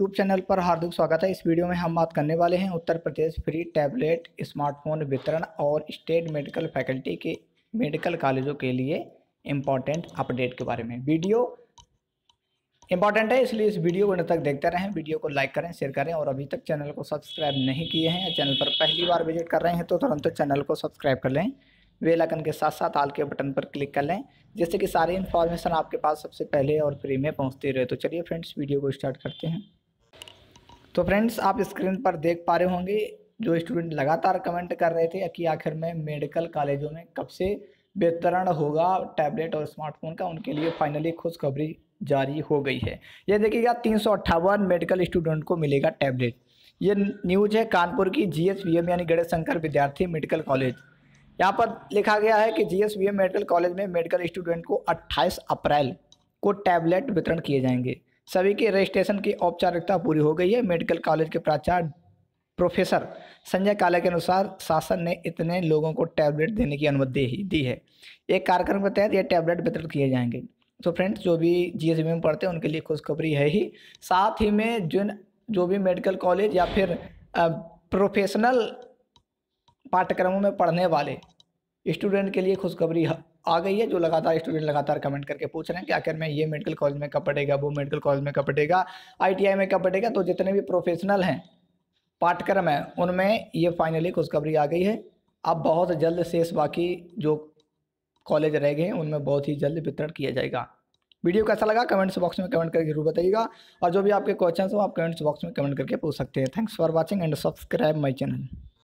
YouTube channel पर हार्दिक स्वागत है इस वीडियो में हम बात करने वाले हैं Uttar Pradesh free tablet smartphone वितरण और स्टेट मेडिकल फैकल्टी के मेडिकल कॉलेजों के लिए इम्पॉर्टेंट अपडेट के बारे में वीडियो इंपॉर्टेंट है इसलिए इस वीडियो को अंत तक देखते रहें वीडियो को लाइक करें शेयर करें और अभी तक चैनल को सब्सक्राइब नहीं किए हैं चैनल पर पहली बार विजिट कर रहे हैं तो तुरंत चैनल को सब्सक्राइब कर लें बेल के साथ साथ आल के बटन पर क्लिक कर लें जिससे कि सारी इन्फॉर्मेशन आपके पास सबसे पहले और फ्री में पहुंचती रहे तो चलिए फ्रेंड्स वीडियो को स्टार्ट करते हैं तो फ्रेंड्स आप स्क्रीन पर देख पा रहे होंगे जो स्टूडेंट लगातार कमेंट कर रहे थे कि आखिर में मेडिकल कॉलेजों में कब से वितरण होगा टैबलेट और स्मार्टफोन का उनके लिए फाइनली खुशखबरी जारी हो गई है ये देखिएगा तीन मेडिकल स्टूडेंट को मिलेगा टैबलेट ये न्यूज है कानपुर की जी यानी गणेश शंकर विद्यार्थी मेडिकल कॉलेज यहाँ पर लिखा गया है कि जी मेडिकल कॉलेज में मेडिकल स्टूडेंट को 28 अप्रैल को टैबलेट वितरण किए जाएंगे सभी की रजिस्ट्रेशन की औपचारिकता पूरी हो गई है मेडिकल कॉलेज के प्राचार्य प्रोफेसर संजय काले के अनुसार शासन ने इतने लोगों को टैबलेट देने की अनुमति दी है एक कार्यक्रम के तहत ये टैबलेट वितरित किए जाएंगे तो फ्रेंड्स जो भी जी एस में पढ़ते हैं उनके लिए खुशखबरी है ही साथ ही में जिन जो भी मेडिकल कॉलेज या फिर प्रोफेशनल पाठ्यक्रमों में पढ़ने वाले स्टूडेंट के लिए खुशखबरी आ गई है जो लगातार स्टूडेंट लगातार कमेंट करके पूछ रहे हैं कि आखिर में ये मेडिकल कॉलेज में कब पढ़ेगा वो मेडिकल कॉलेज में कब पढ़ेगा आईटीआई में कब पढ़ेगा तो जितने भी प्रोफेशनल हैं पाठ्यक्रम हैं उनमें ये फाइनली खुशखबरी आ गई है अब बहुत जल्द शेष बाकी जो कॉलेज रह गए हैं उनमें बहुत ही जल्द वितरण किया जाएगा वीडियो कैसा लगा कमेंट्स बॉक्स में कमेंट करके जरूर बताइएगा और जो भी आपके क्वेश्चन हो आप कमेंट्स बॉक्स में कमेंट करके पूछ सकते हैं thanks for watching and subscribe my channel